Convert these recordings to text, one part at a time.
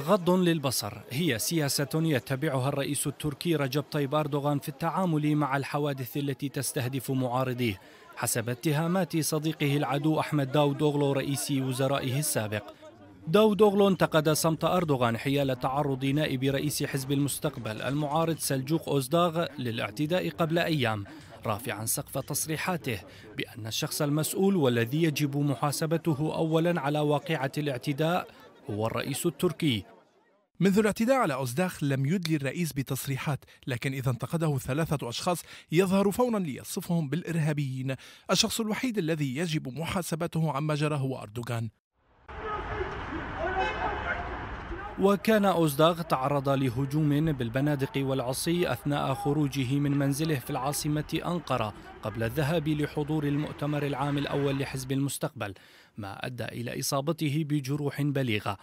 غض للبصر هي سياسة يتبعها الرئيس التركي رجب طيب أردوغان في التعامل مع الحوادث التي تستهدف معارضيه حسب اتهامات صديقه العدو أحمد داود أغلو رئيس وزرائه السابق داود أغلو انتقد صمت أردوغان حيال تعرض نائب رئيس حزب المستقبل المعارض سلجوق أوزداغ للاعتداء قبل أيام رافعا سقف تصريحاته بأن الشخص المسؤول والذي يجب محاسبته أولا على واقعة الاعتداء الرئيس التركي منذ الاعتداء على أوزداخ لم يدلي الرئيس بتصريحات لكن إذا انتقده ثلاثة أشخاص يظهر فورا ليصفهم بالإرهابيين الشخص الوحيد الذي يجب محاسبته عما جرى هو أردوغان وكان أوزداغ تعرض لهجوم بالبنادق والعصي أثناء خروجه من منزله في العاصمة أنقرة قبل الذهاب لحضور المؤتمر العام الأول لحزب المستقبل ما أدى إلى إصابته بجروح بليغة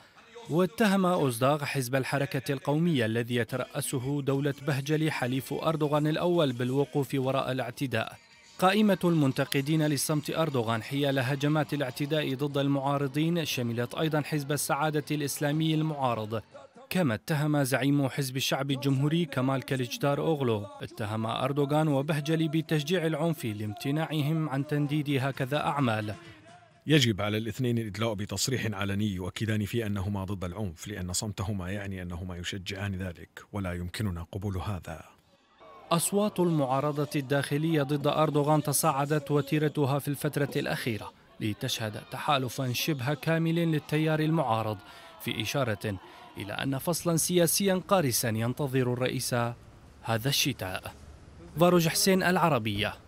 واتهم أوزداغ حزب الحركة القومية الذي يترأسه دولة بهجلي حليف أردوغان الأول بالوقوف وراء الاعتداء قائمة المنتقدين لصمت أردوغان حيال هجمات الاعتداء ضد المعارضين شملت أيضا حزب السعادة الإسلامي المعارض كما اتهم زعيم حزب الشعب الجمهوري كمال كليجدار أوغلو اتهم أردوغان وبهجلي بتشجيع العنف لامتناعهم عن تنديد هكذا أعمال يجب على الاثنين الادلاء بتصريح علني يؤكدان في انهما ضد العنف لان صمتهما يعني انهما يشجعان ذلك ولا يمكننا قبول هذا أصوات المعارضة الداخلية ضد أردوغان تصاعدت وتيرتها في الفترة الأخيرة لتشهد تحالفا شبه كامل للتيار المعارض في إشارة إلى أن فصلا سياسيا قارسا ينتظر الرئيس هذا الشتاء فاروج حسين العربيه